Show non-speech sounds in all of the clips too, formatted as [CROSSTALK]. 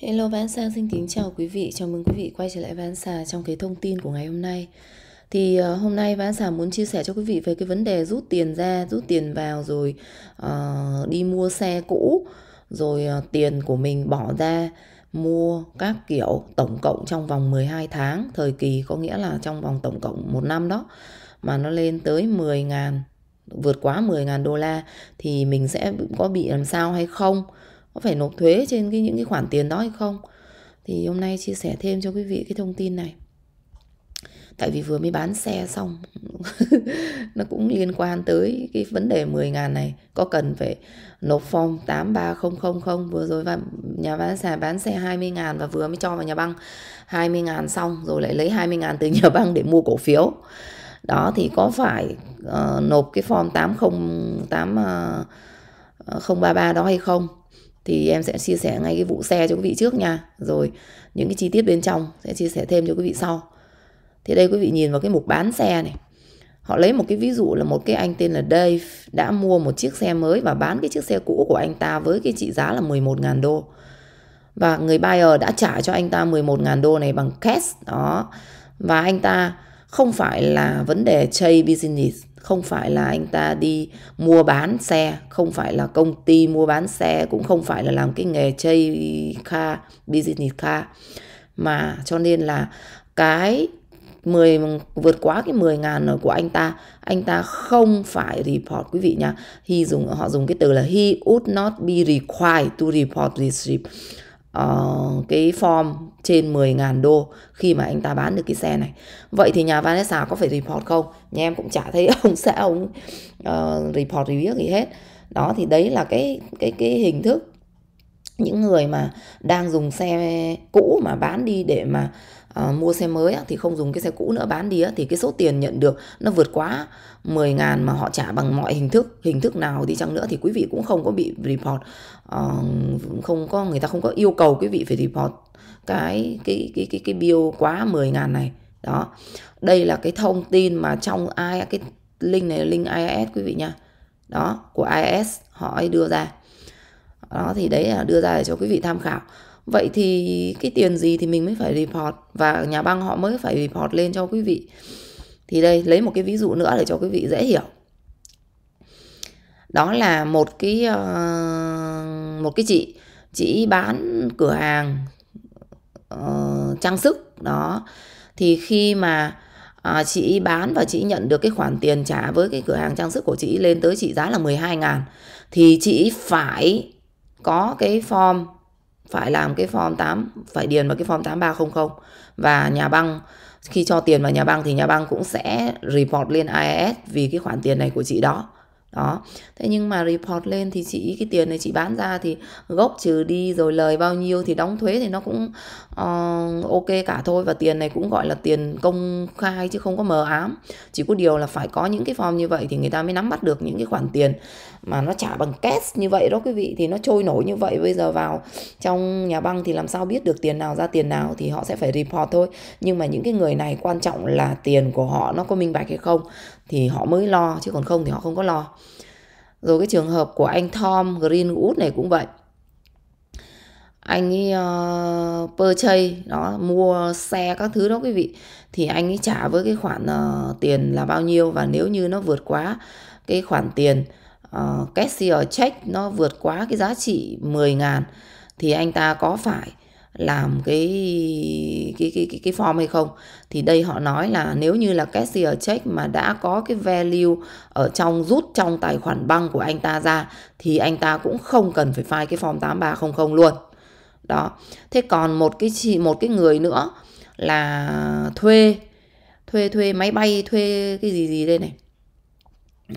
Hello Vansa xin kính chào quý vị, chào mừng quý vị quay trở lại Vansa trong cái thông tin của ngày hôm nay. Thì uh, hôm nay Vansa muốn chia sẻ cho quý vị về cái vấn đề rút tiền ra, rút tiền vào rồi uh, đi mua xe cũ, rồi uh, tiền của mình bỏ ra mua các kiểu tổng cộng trong vòng 12 tháng, thời kỳ có nghĩa là trong vòng tổng cộng một năm đó mà nó lên tới 10 ngàn vượt quá 10 ngàn đô la thì mình sẽ có bị làm sao hay không? có phải nộp thuế trên cái những cái khoản tiền đó hay không thì hôm nay chia sẻ thêm cho quý vị cái thông tin này tại vì vừa mới bán xe xong [LAUGHS] nó cũng liên quan tới cái vấn đề 10 ngàn này có cần phải nộp form 83000 vừa rồi và nhà bán xe bán xe 20 ngàn và vừa mới cho vào nhà băng 20 ngàn xong rồi lại lấy 20 ngàn từ [LAUGHS] nhà băng để mua cổ phiếu đó thì có phải uh, nộp cái form 808 uh, 033 đó hay không thì em sẽ chia sẻ ngay cái vụ xe cho quý vị trước nha rồi những cái chi tiết bên trong sẽ chia sẻ thêm cho quý vị sau thì đây quý vị nhìn vào cái mục bán xe này họ lấy một cái ví dụ là một cái anh tên là Dave đã mua một chiếc xe mới và bán cái chiếc xe cũ của anh ta với cái trị giá là 11.000 đô và người buyer đã trả cho anh ta 11.000 đô này bằng cash đó và anh ta không phải là vấn đề trade business không phải là anh ta đi mua bán xe không phải là công ty mua bán xe cũng không phải là làm cái nghề chơi car business car mà cho nên là cái 10 vượt quá cái 10 ngàn của anh ta anh ta không phải report quý vị nha he dùng họ dùng cái từ là he would not be required to report this uh, cái form trên 10.000 đô khi mà anh ta bán được cái xe này. Vậy thì nhà Vanessa có phải report không? Nhà em cũng chả thấy [LAUGHS] ông xã ông uh, report review gì hết. Đó thì đấy là cái cái cái hình thức những người mà đang dùng xe cũ mà bán đi để mà Ờ, mua xe mới thì không dùng cái xe cũ nữa bán đi thì cái số tiền nhận được nó vượt quá 10 ngàn mà họ trả bằng mọi hình thức hình thức nào đi chăng nữa thì quý vị cũng không có bị report uh, không có người ta không có yêu cầu quý vị phải report cái cái cái cái cái bill quá 10 ngàn này đó đây là cái thông tin mà trong ai cái link này là link IIS quý vị nha đó của IIS họ ấy đưa ra đó thì đấy là đưa ra để cho quý vị tham khảo vậy thì cái tiền gì thì mình mới phải report và nhà băng họ mới phải report lên cho quý vị thì đây lấy một cái ví dụ nữa để cho quý vị dễ hiểu đó là một cái ờ, một cái chị chị bán cửa hàng uh, trang sức đó thì khi mà uh, chị bán và chị nhận được cái khoản tiền trả với cái cửa hàng trang sức của chị lên tới trị giá là 12 ngàn thì chị phải có cái form phải làm cái form 8 phải điền vào cái form 8300 và nhà băng khi cho tiền vào nhà băng thì nhà băng cũng sẽ report lên IAS vì cái khoản tiền này của chị đó đó thế nhưng mà report lên thì chị cái tiền này chị bán ra thì gốc trừ đi rồi lời bao nhiêu thì đóng thuế thì nó cũng uh, ok cả thôi và tiền này cũng gọi là tiền công khai chứ không có mờ ám chỉ có điều là phải có những cái form như vậy thì người ta mới nắm bắt được những cái khoản tiền mà nó trả bằng cash như vậy đó quý vị thì nó trôi nổi như vậy bây giờ vào trong nhà băng thì làm sao biết được tiền nào ra tiền nào thì họ sẽ phải report thôi nhưng mà những cái người này quan trọng là tiền của họ nó có minh bạch hay không thì họ mới lo chứ còn không thì họ không có lo rồi cái trường hợp của anh Tom Greenwood này cũng vậy. Anh ấy uh, purchase, đó, mua xe các thứ đó quý vị. Thì anh ấy trả với cái khoản uh, tiền là bao nhiêu và nếu như nó vượt quá cái khoản tiền uh, ờ, cashier check nó vượt quá cái giá trị 10 ngàn thì anh ta có phải làm cái cái cái cái, cái form hay không thì đây họ nói là nếu như là cashier check mà đã có cái value ở trong rút trong tài khoản băng của anh ta ra thì anh ta cũng không cần phải file cái form 8300 luôn. Đó. Thế còn một cái chị một cái người nữa là thuê thuê thuê máy bay thuê cái gì gì đây này.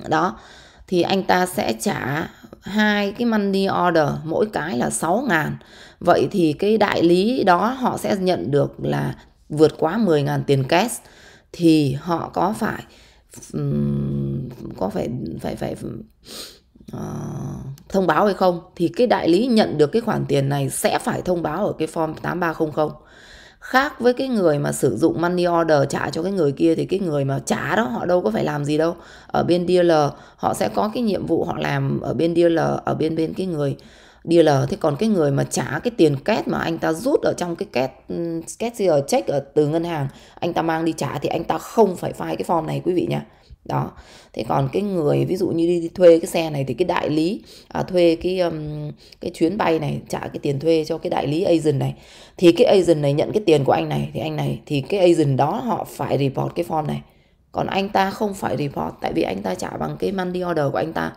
Đó thì anh ta sẽ trả hai cái money order mỗi cái là 6 ngàn vậy thì cái đại lý đó họ sẽ nhận được là vượt quá 10 ngàn tiền cash thì họ có phải có phải phải phải uh, thông báo hay không thì cái đại lý nhận được cái khoản tiền này sẽ phải thông báo ở cái form 8300 khác với cái người mà sử dụng money order trả cho cái người kia thì cái người mà trả đó họ đâu có phải làm gì đâu ở bên dealer họ sẽ có cái nhiệm vụ họ làm ở bên dealer ở bên bên cái người dealer thế còn cái người mà trả cái tiền két mà anh ta rút ở trong cái két két gì ở check ở từ ngân hàng anh ta mang đi trả thì anh ta không phải file cái form này quý vị nhá đó thế còn cái người ví dụ như đi, thuê cái xe này thì cái đại lý à, thuê cái um, cái chuyến bay này trả cái tiền thuê cho cái đại lý agent này thì cái agent này nhận cái tiền của anh này thì anh này thì cái agent đó họ phải report cái form này còn anh ta không phải report tại vì anh ta trả bằng cái money order của anh ta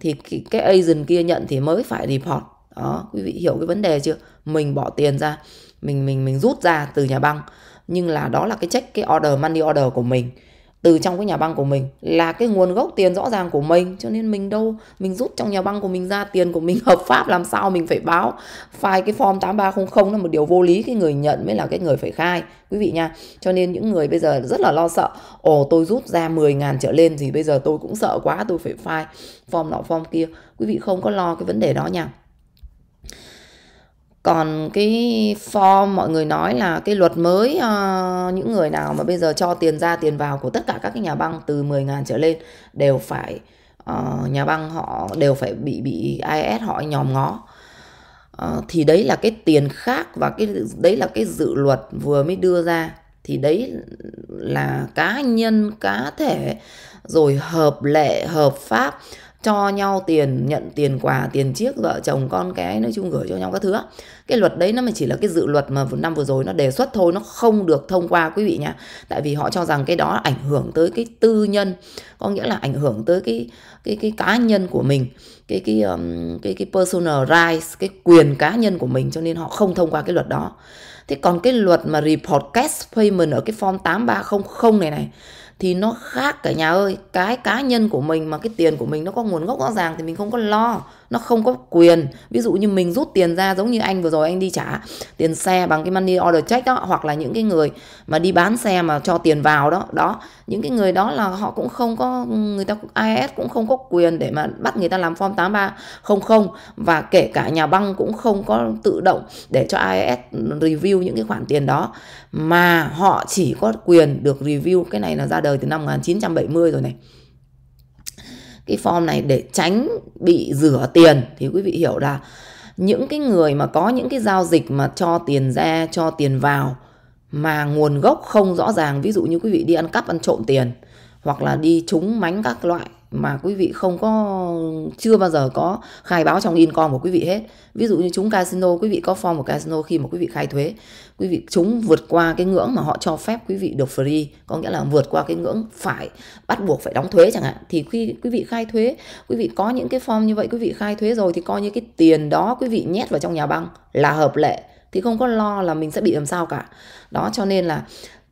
thì cái agent kia nhận thì mới phải report đó quý vị hiểu cái vấn đề chưa mình bỏ tiền ra mình mình mình rút ra từ nhà băng nhưng là đó là cái check cái order money order của mình từ trong cái nhà băng của mình là cái nguồn gốc tiền rõ ràng của mình cho nên mình đâu mình rút trong nhà băng của mình ra tiền của mình [LAUGHS] hợp pháp làm sao mình phải báo file cái form 8300 là một điều vô lý cái người nhận mới là cái người phải khai quý vị nha cho nên những người bây giờ rất là lo sợ ồ tôi rút ra 10 ngàn trở lên thì bây giờ tôi cũng sợ quá tôi phải file form nọ form kia quý vị không có lo cái vấn đề đó nha còn cái form mọi người nói là cái luật mới uh, những người nào mà bây giờ cho tiền ra tiền vào của tất cả các cái nhà băng từ 10.000 trở lên đều phải uh, nhà băng họ đều phải bị bị IS họ nhòm ngó uh, thì đấy là cái tiền khác và cái đấy là cái dự luật vừa mới đưa ra thì đấy là cá nhân cá thể rồi hợp lệ hợp pháp cho nhau tiền nhận tiền quà tiền chiếc vợ chồng con cái nói chung gửi cho nhau các thứ cái luật đấy nó mới chỉ là cái dự luật mà năm vừa rồi nó đề xuất thôi nó không được thông qua quý vị nhá tại vì họ cho rằng cái đó ảnh hưởng tới cái tư nhân có nghĩa là ảnh hưởng tới cái cái cái cá nhân của mình cái cái um, cái cái personal rights cái quyền cá nhân của mình cho nên họ không thông qua cái luật đó thế còn cái luật mà report cash payment ở cái form 8300 này này thì nó khác cả nhà ơi cái cá nhân của mình mà cái tiền của mình nó có nguồn gốc rõ ràng thì mình không có lo nó không có quyền ví dụ như mình rút tiền ra giống như anh vừa rồi anh đi trả tiền xe bằng cái money order check đó hoặc là những cái người mà đi bán xe mà cho tiền vào đó đó những cái người đó là họ cũng không có người ta IS cũng không có quyền để mà bắt người ta làm form 8300 và kể cả nhà băng cũng không có tự động để cho IS review những cái khoản tiền đó mà họ chỉ có quyền được review cái này là ra đời từ năm 1970 rồi này cái form này để tránh bị rửa tiền thì quý vị hiểu là những cái người mà có những cái giao dịch mà cho tiền ra cho tiền vào mà nguồn gốc không rõ ràng ví dụ như quý vị đi ăn cắp ăn trộm tiền hoặc là đi trúng mánh các loại mà quý vị không có chưa bao giờ có khai báo trong income của quý vị hết ví dụ như chúng casino quý vị có form của casino khi mà quý vị khai thuế quý vị chúng vượt qua cái ngưỡng mà họ cho phép quý vị được free có nghĩa là vượt qua cái ngưỡng phải bắt buộc phải đóng thuế chẳng hạn thì khi quý vị khai thuế quý vị có những cái form như vậy quý vị khai thuế rồi thì coi như cái tiền đó quý vị nhét vào trong nhà băng là hợp lệ thì không có lo là mình sẽ bị làm sao cả đó cho nên là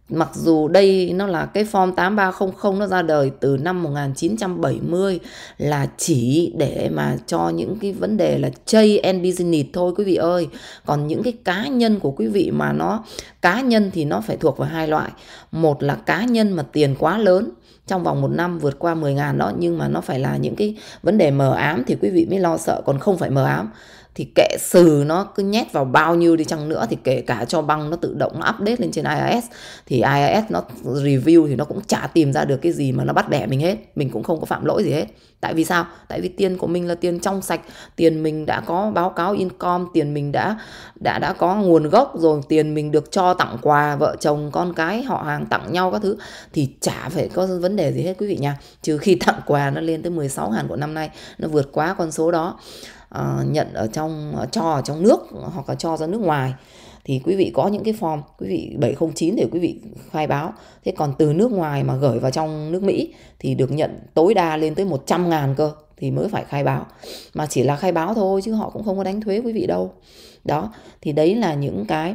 Mặc dù đây nó là cái form 8300 nó ra đời từ năm 1970 là chỉ để mà cho những cái vấn đề là chay and business thôi quý vị ơi. Còn những cái cá nhân của quý vị mà nó cá nhân thì nó phải thuộc vào hai loại. Một là cá nhân mà tiền quá lớn trong vòng một năm vượt qua 10 ngàn đó nhưng mà nó phải là những cái vấn đề mờ ám thì quý vị mới lo sợ còn không phải mờ ám thì kệ sừ nó cứ nhét vào bao nhiêu đi chăng nữa thì kể cả cho băng nó tự động nó update lên trên IIS thì IIS nó review thì nó cũng chả tìm ra được cái gì mà nó bắt bẻ mình hết mình cũng không có phạm lỗi gì hết tại vì sao tại vì tiền của mình là tiền trong sạch tiền mình đã có báo cáo income tiền mình đã đã đã có nguồn gốc rồi tiền mình được cho tặng quà vợ chồng con cái họ hàng tặng nhau các thứ thì chả phải có vấn đề gì hết quý vị nha trừ khi [LAUGHS] tặng quà nó lên tới 16 hàn của năm nay nó vượt quá con số đó uh, nhận ở trong uh, cho ở trong nước hoặc là cho ra nước ngoài thì quý vị có những cái form quý vị 709 để quý vị khai báo. Thế còn từ nước ngoài mà gửi vào trong nước Mỹ thì được nhận tối đa lên tới 100 ngàn cơ thì mới phải khai báo. Mà chỉ là khai báo thôi chứ họ cũng không có đánh thuế quý vị đâu. Đó, thì đấy là những cái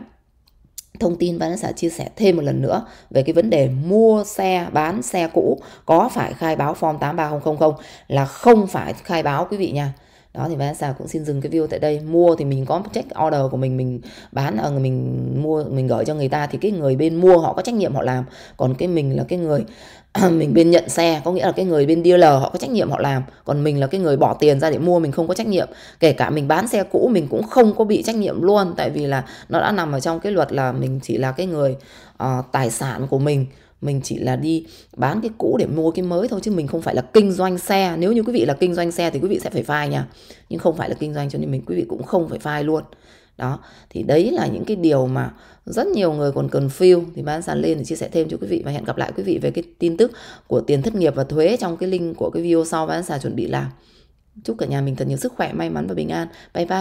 thông tin Văn xã chia sẻ thêm một lần nữa về cái vấn đề mua xe bán xe cũ có phải khai báo form 83000 không là không phải khai báo quý vị nha đó thì Vanessa cũng xin dừng cái view tại đây mua thì mình có check order của mình mình bán ở ờ, người mình mua mình gửi cho người ta thì cái người bên mua họ có trách nhiệm họ làm còn cái mình là cái người [CLEARS THROAT] mình bên nhận xe có nghĩa là cái người bên dealer họ có trách nhiệm họ làm còn mình là cái người bỏ tiền ra để mua mình không có trách nhiệm kể cả mình bán xe cũ mình cũng không có bị trách nhiệm luôn tại vì là nó đã nằm ở trong cái luật là mình chỉ là cái người uh, tài sản của mình mình chỉ là đi bán cái cũ để mua cái mới thôi chứ mình không phải là kinh doanh xe nếu như quý vị là kinh doanh xe thì quý vị sẽ phải file nha nhưng không phải là kinh doanh cho nên mình quý vị cũng không phải file luôn đó thì đấy là những cái điều mà rất nhiều người còn cần confuse thì ban sàn lên để chia sẻ thêm cho quý vị và hẹn gặp lại quý vị về cái tin tức của tiền thất nghiệp và thuế trong cái link của cái video sau ban sàn chuẩn bị làm chúc cả nhà mình thật nhiều sức khỏe may mắn và bình an bye bye